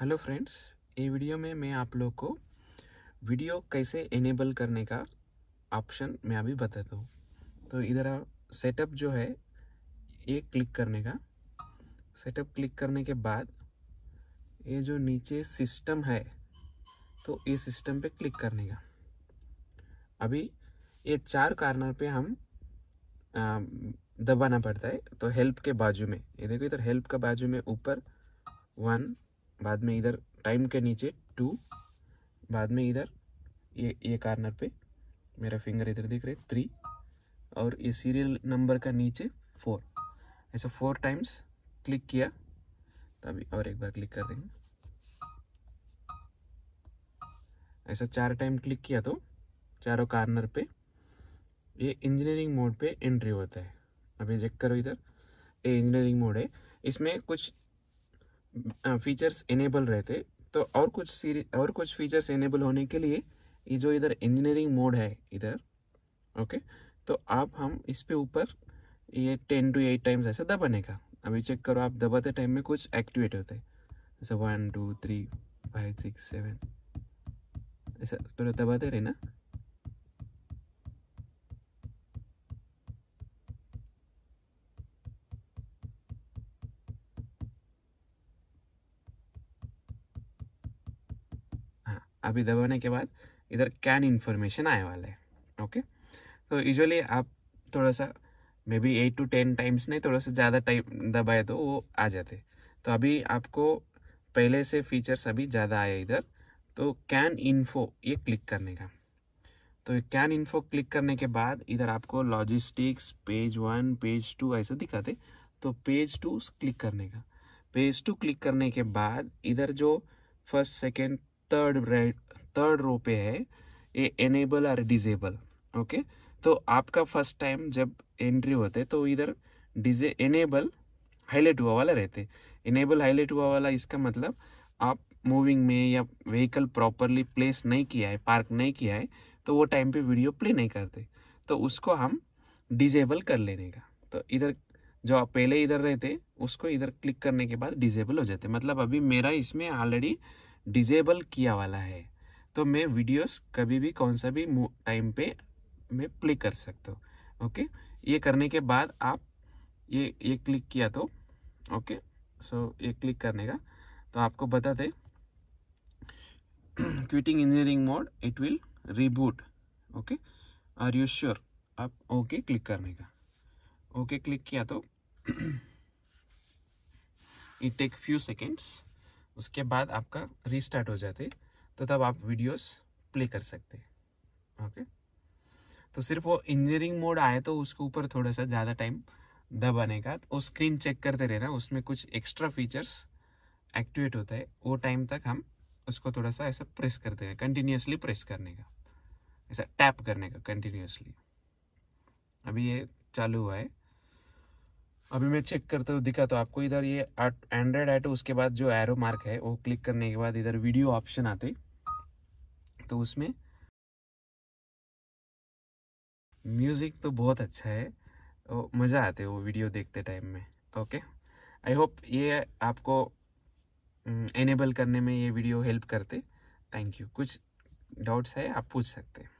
hello friends ये video में मैं आप लोग को वीडियो कैसे इनेबल करने का ऑप्शन मैं अभी बता दूँ तो इधर सेटअप जो है ये क्लिक करने का सेटअप क्लिक करने के बाद ये जो नीचे सिस्टम है तो ये सिस्टम पे क्लिक करने का अभी ये चार कार्नर पे हम आ, दबाना पड़ता है तो हेल्प के बाजू में ये देखो इधर हेल्प का बाजू में ऊपर वन बाद में इधर टाइम के नीचे टू बाद में इधर ये ये कार्नर पे मेरा फिंगर इधर दिख रहे थ्री और ये सीरियल नंबर का नीचे फोर ऐसा फोर टाइम्स क्लिक किया तभी और एक बार क्लिक कर देंगे ऐसा चार टाइम क्लिक किया तो चारों कार्नर पे ये इंजीनियरिंग मोड पे एंट्री होता है अभी चेक करो इधर ये इंजीनियरिंग मोड है इसमें कुछ फीचर्स इनेबल रहते तो और कुछ सीरी और कुछ फीचर्स इनेबल होने के लिए ये जो इधर इंजीनियरिंग मोड है इधर ओके तो आप हम इस पे ऊपर ये टेन टू एट टाइम्स ऐसे दबाने का अभी चेक करो आप दबाते टाइम में कुछ एक्टिवेट होते हैं जैसे one two three five six seven ऐसा तो दबाते रहे ना अभी दबाने के बाद इधर कैन इन्फॉर्मेशन आने वाला है ओके तो यूजली आप थोड़ा सा maybe eight to ten times नहीं थोड़ा सा ज़्यादा टाइम दबाए तो वो आ जाते तो अभी आपको पहले से फीचर्स अभी ज़्यादा आए इधर तो कैन इन्फो ये क्लिक करने का तो कैन इन्फो क्लिक करने के बाद इधर आपको logistics page one page two ऐसा दिखाते तो पेज टू क्लिक करने का पेज टू क्लिक करने के बाद इधर जो first second third right third row पे है ये एनेबल और डिजेबल ओके तो आपका फर्स्ट टाइम जब एंट्री होते तो इधर डिजे एनेबल हाईलाइट हुआ वाला रहते इनेबल हाईलाइट हुआ वाला इसका मतलब आप मूविंग में या व्हीकल प्रॉपरली प्लेस नहीं किया है पार्क नहीं किया है तो वो टाइम पे वीडियो प्ले नहीं करते तो उसको हम डिजेबल कर लेने का तो इधर जो आप पहले इधर रहते उसको इधर क्लिक करने के बाद डिजेबल हो जाते मतलब अभी मेरा इसमें ऑलरेडी डिजेबल किया वाला है तो मैं वीडियोस कभी भी कौन सा भी टाइम पे मैं प्ले कर सकता हूँ ओके ये करने के बाद आप ये ये क्लिक किया तो ओके सो ये क्लिक करने का तो आपको बता दें quitting engineering mode it will reboot okay are you sure आप ओके okay क्लिक करने का ओके okay क्लिक किया तो इट टेक फ्यू सेकेंड्स उसके बाद आपका रीस्टार्ट हो जाते तो तब आप वीडियोस प्ले कर सकते ओके तो सिर्फ वो इंजीनियरिंग मोड आए तो उसके ऊपर थोड़ा सा ज़्यादा टाइम दबाने का तो वो स्क्रीन चेक करते रहना उसमें कुछ एक्स्ट्रा फीचर्स एक्टिवेट होता है वो टाइम तक हम उसको थोड़ा सा ऐसा प्रेस करते हैं कंटिन्यूसली प्रेस करने का ऐसा टैप करने का कंटिन्यूसली अभी ये चालू हुआ है अभी मैं चेक करते हुए दिखा तो आपको इधर ये एंड्रॉयड ऐट उसके बाद जो एरो मार्क है वो क्लिक करने के बाद इधर वीडियो ऑप्शन आते तो उसमें म्यूज़िक तो बहुत अच्छा है मज़ा आते वो वीडियो देखते टाइम में ओके आई होप ये आपको एनेबल करने में ये वीडियो हेल्प करते थैंक यू कुछ डाउट्स है आप पूछ सकते हैं